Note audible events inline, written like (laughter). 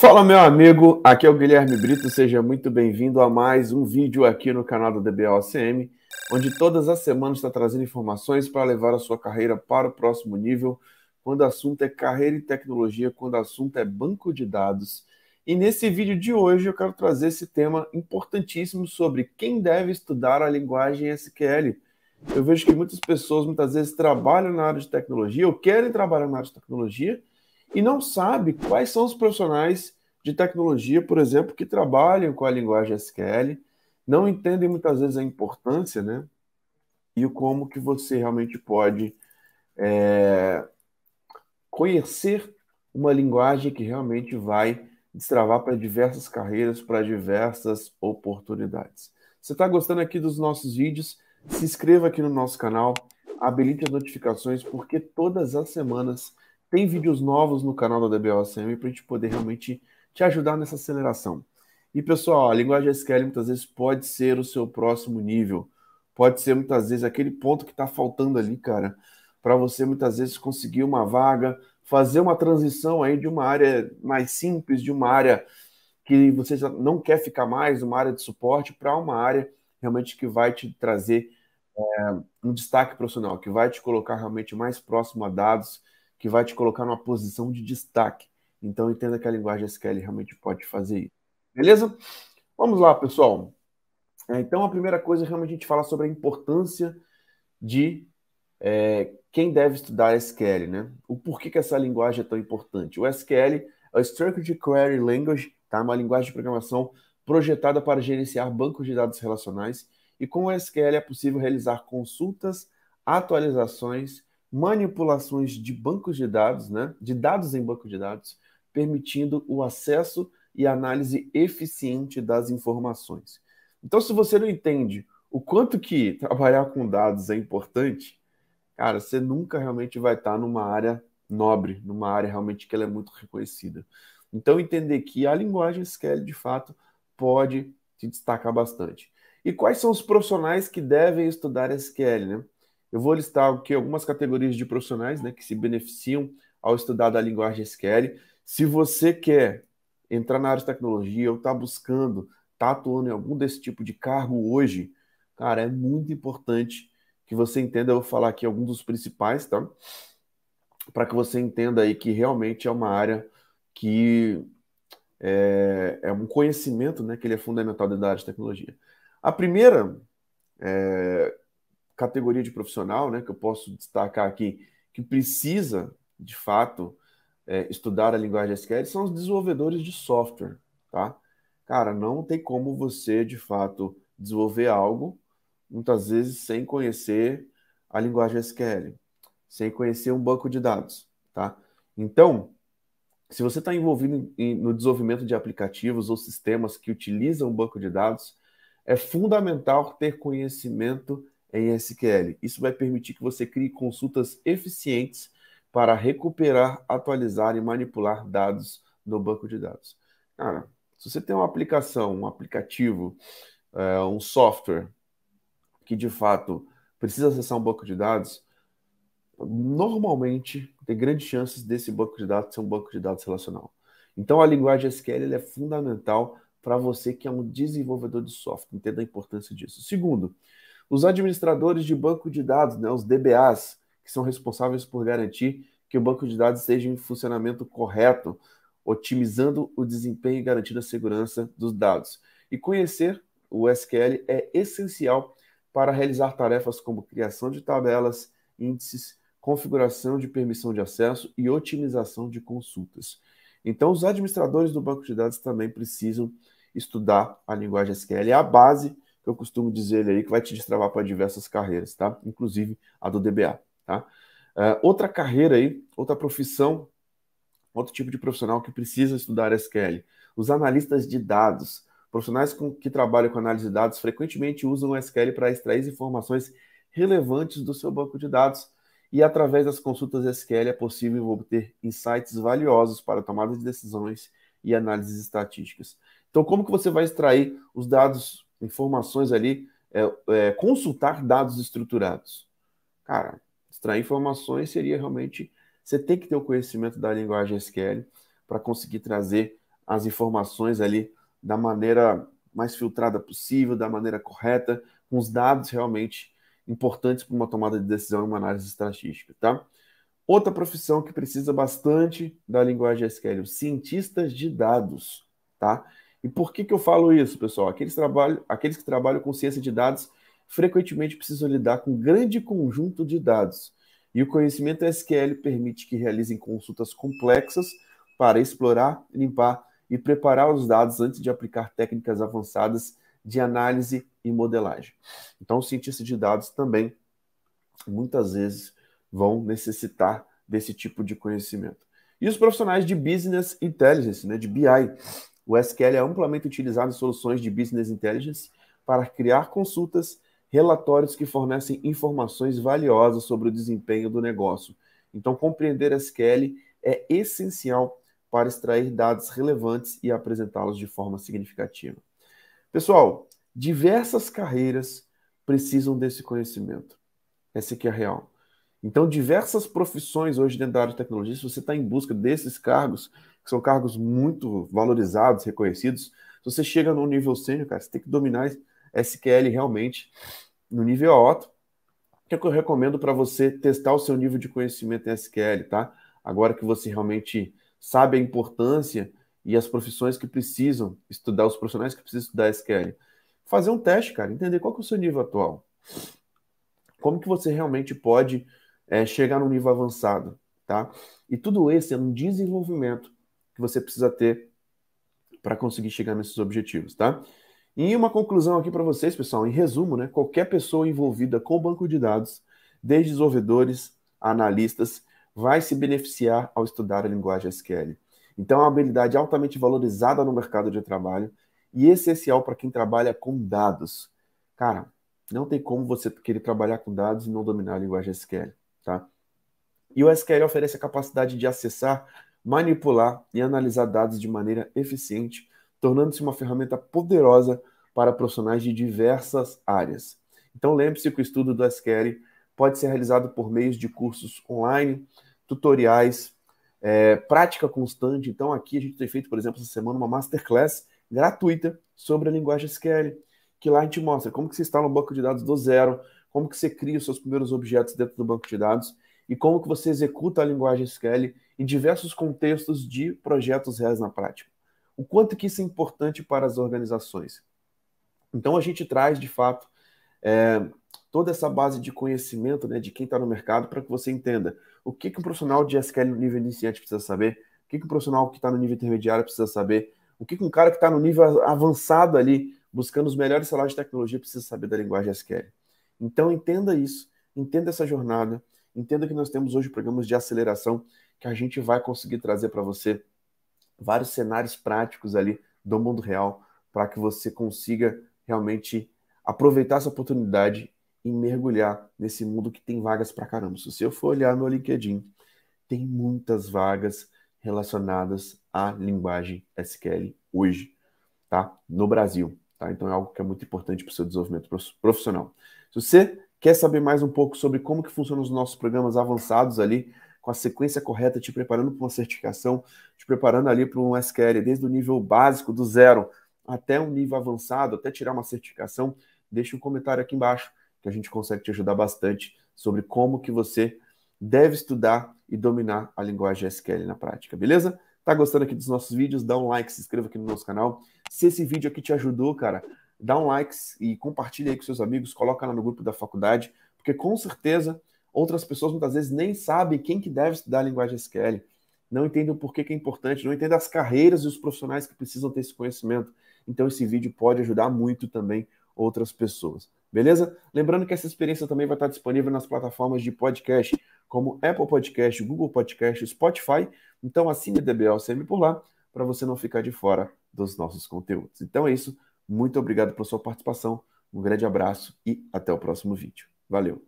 Fala, meu amigo, aqui é o Guilherme Brito, seja muito bem-vindo a mais um vídeo aqui no canal do DBOCM, onde todas as semanas está trazendo informações para levar a sua carreira para o próximo nível, quando o assunto é carreira e tecnologia, quando o assunto é banco de dados. E nesse vídeo de hoje eu quero trazer esse tema importantíssimo sobre quem deve estudar a linguagem SQL. Eu vejo que muitas pessoas muitas vezes trabalham na área de tecnologia ou querem trabalhar na área de tecnologia, e não sabe quais são os profissionais de tecnologia, por exemplo, que trabalham com a linguagem SQL, não entendem muitas vezes a importância, né? E como que você realmente pode é, conhecer uma linguagem que realmente vai destravar para diversas carreiras, para diversas oportunidades. Você está gostando aqui dos nossos vídeos? Se inscreva aqui no nosso canal, habilite as notificações, porque todas as semanas tem vídeos novos no canal da DBOSM para a gente poder realmente te ajudar nessa aceleração. E pessoal, a linguagem SQL muitas vezes pode ser o seu próximo nível. Pode ser muitas vezes aquele ponto que está faltando ali, cara, para você muitas vezes conseguir uma vaga, fazer uma transição aí de uma área mais simples, de uma área que você já não quer ficar mais, uma área de suporte, para uma área realmente que vai te trazer é, um destaque profissional, que vai te colocar realmente mais próximo a dados, que vai te colocar numa posição de destaque. Então entenda que a linguagem SQL realmente pode fazer isso. Beleza? Vamos lá, pessoal. É, então a primeira coisa é realmente a gente falar sobre a importância de é, quem deve estudar SQL, né? O porquê que essa linguagem é tão importante. O SQL a é o Structured Query Language, tá? Uma linguagem de programação projetada para gerenciar bancos de dados relacionais e com o SQL é possível realizar consultas, atualizações manipulações de bancos de dados, né, de dados em banco de dados, permitindo o acesso e análise eficiente das informações. Então, se você não entende o quanto que (laughs) trabalhar com dados é importante, cara, você nunca realmente vai estar numa área nobre, numa área realmente que ela é muito reconhecida. Então, entender que a linguagem SQL, de fato, pode se destacar bastante. E quais são os profissionais que devem estudar SQL, né? Eu vou listar aqui algumas categorias de profissionais né, que se beneficiam ao estudar da linguagem SQL. Se você quer entrar na área de tecnologia ou está buscando, está atuando em algum desse tipo de cargo hoje, cara, é muito importante que você entenda. Eu vou falar aqui alguns dos principais, tá? Para que você entenda aí que realmente é uma área que é, é um conhecimento, né? Que ele é fundamental dentro da área de tecnologia. A primeira é, categoria de profissional, né, que eu posso destacar aqui, que precisa, de fato, é, estudar a linguagem SQL, são os desenvolvedores de software, tá? Cara, não tem como você, de fato, desenvolver algo, muitas vezes, sem conhecer a linguagem SQL, sem conhecer um banco de dados, tá? Então, se você está envolvido em, no desenvolvimento de aplicativos ou sistemas que utilizam um banco de dados, é fundamental ter conhecimento em SQL. Isso vai permitir que você crie consultas eficientes para recuperar, atualizar e manipular dados no banco de dados. Cara, se você tem uma aplicação, um aplicativo, é, um software que de fato precisa acessar um banco de dados, normalmente tem grandes chances desse banco de dados ser um banco de dados relacional. Então a linguagem SQL é fundamental para você que é um desenvolvedor de software, entenda a importância disso. Segundo, os administradores de banco de dados, né, os DBAs, que são responsáveis por garantir que o banco de dados esteja em funcionamento correto, otimizando o desempenho e garantindo a segurança dos dados. E conhecer o SQL é essencial para realizar tarefas como criação de tabelas, índices, configuração de permissão de acesso e otimização de consultas. Então, os administradores do banco de dados também precisam estudar a linguagem SQL, é a base que eu costumo dizer ele aí, que vai te destravar para diversas carreiras, tá? Inclusive a do DBA, tá? Uh, outra carreira aí, outra profissão, outro tipo de profissional que precisa estudar SQL, os analistas de dados. Profissionais com, que trabalham com análise de dados frequentemente usam o SQL para extrair informações relevantes do seu banco de dados e através das consultas SQL é possível obter insights valiosos para tomada de decisões e análises estatísticas. Então, como que você vai extrair os dados informações ali, é, é, consultar dados estruturados. Cara, extrair informações seria realmente. Você tem que ter o conhecimento da linguagem SQL para conseguir trazer as informações ali da maneira mais filtrada possível, da maneira correta, com os dados realmente importantes para uma tomada de decisão e uma análise estatística, tá? Outra profissão que precisa bastante da linguagem SQL, cientistas de dados, tá? E por que, que eu falo isso, pessoal? Aqueles, aqueles que trabalham com ciência de dados frequentemente precisam lidar com um grande conjunto de dados. E o conhecimento SQL permite que realizem consultas complexas para explorar, limpar e preparar os dados antes de aplicar técnicas avançadas de análise e modelagem. Então, os cientistas de dados também muitas vezes vão necessitar desse tipo de conhecimento. E os profissionais de business intelligence, né, de BI, o SQL é amplamente utilizado em soluções de business intelligence para criar consultas, relatórios que fornecem informações valiosas sobre o desempenho do negócio. Então, compreender SQL é essencial para extrair dados relevantes e apresentá-los de forma significativa. Pessoal, diversas carreiras precisam desse conhecimento. Essa aqui é a real. Então, diversas profissões hoje dentro da área de tecnologia, se você está em busca desses cargos, que são cargos muito valorizados, reconhecidos, se você chega no nível sênior, cara, você tem que dominar SQL realmente no nível alto. O que, é que eu recomendo para você testar o seu nível de conhecimento em SQL, tá? Agora que você realmente sabe a importância e as profissões que precisam estudar, os profissionais que precisam estudar SQL. Fazer um teste, cara, entender qual que é o seu nível atual. Como que você realmente pode é, chegar no nível avançado, tá? E tudo esse é um desenvolvimento que você precisa ter para conseguir chegar nesses objetivos, tá? E uma conclusão aqui para vocês, pessoal, em resumo, né? Qualquer pessoa envolvida com o banco de dados, desde desenvolvedores, analistas, vai se beneficiar ao estudar a linguagem SQL. Então, é uma habilidade altamente valorizada no mercado de trabalho e essencial para quem trabalha com dados. Cara, não tem como você querer trabalhar com dados e não dominar a linguagem SQL. Tá? E o SQL oferece a capacidade de acessar, manipular e analisar dados de maneira eficiente, tornando-se uma ferramenta poderosa para profissionais de diversas áreas. Então, lembre-se que o estudo do SQL pode ser realizado por meios de cursos online, tutoriais, é, prática constante. Então, aqui a gente tem feito, por exemplo, essa semana uma masterclass gratuita sobre a linguagem SQL, que lá a gente mostra como que se instala um banco de dados do zero, como que você cria os seus primeiros objetos dentro do banco de dados e como que você executa a linguagem SQL em diversos contextos de projetos reais na prática. O quanto que isso é importante para as organizações. Então a gente traz, de fato, é, toda essa base de conhecimento né, de quem está no mercado para que você entenda o que, que um profissional de SQL no nível iniciante precisa saber, o que, que um profissional que está no nível intermediário precisa saber, o que, que um cara que está no nível avançado ali, buscando os melhores salários de tecnologia, precisa saber da linguagem SQL. Então entenda isso, entenda essa jornada, entenda que nós temos hoje programas de aceleração que a gente vai conseguir trazer para você vários cenários práticos ali do mundo real para que você consiga realmente aproveitar essa oportunidade e mergulhar nesse mundo que tem vagas para caramba. Se eu for olhar meu LinkedIn, tem muitas vagas relacionadas à linguagem SQL hoje, tá? No Brasil. Tá? Então é algo que é muito importante para o seu desenvolvimento profissional. Se você quer saber mais um pouco sobre como que funcionam os nossos programas avançados ali, com a sequência correta, te preparando para uma certificação, te preparando ali para um SQL, desde o nível básico, do zero, até um nível avançado, até tirar uma certificação, deixa um comentário aqui embaixo, que a gente consegue te ajudar bastante sobre como que você deve estudar e dominar a linguagem SQL na prática, beleza? Tá gostando aqui dos nossos vídeos? Dá um like, se inscreva aqui no nosso canal se esse vídeo aqui te ajudou, cara, dá um like e compartilha aí com seus amigos, coloca lá no grupo da faculdade, porque com certeza outras pessoas muitas vezes nem sabem quem que deve estudar a linguagem SQL, não entendem o porquê que é importante, não entendem as carreiras e os profissionais que precisam ter esse conhecimento. Então esse vídeo pode ajudar muito também outras pessoas. Beleza? Lembrando que essa experiência também vai estar disponível nas plataformas de podcast, como Apple Podcast, Google Podcast, Spotify. Então assine DBLCM por lá para você não ficar de fora dos nossos conteúdos. Então é isso. Muito obrigado pela sua participação. Um grande abraço e até o próximo vídeo. Valeu!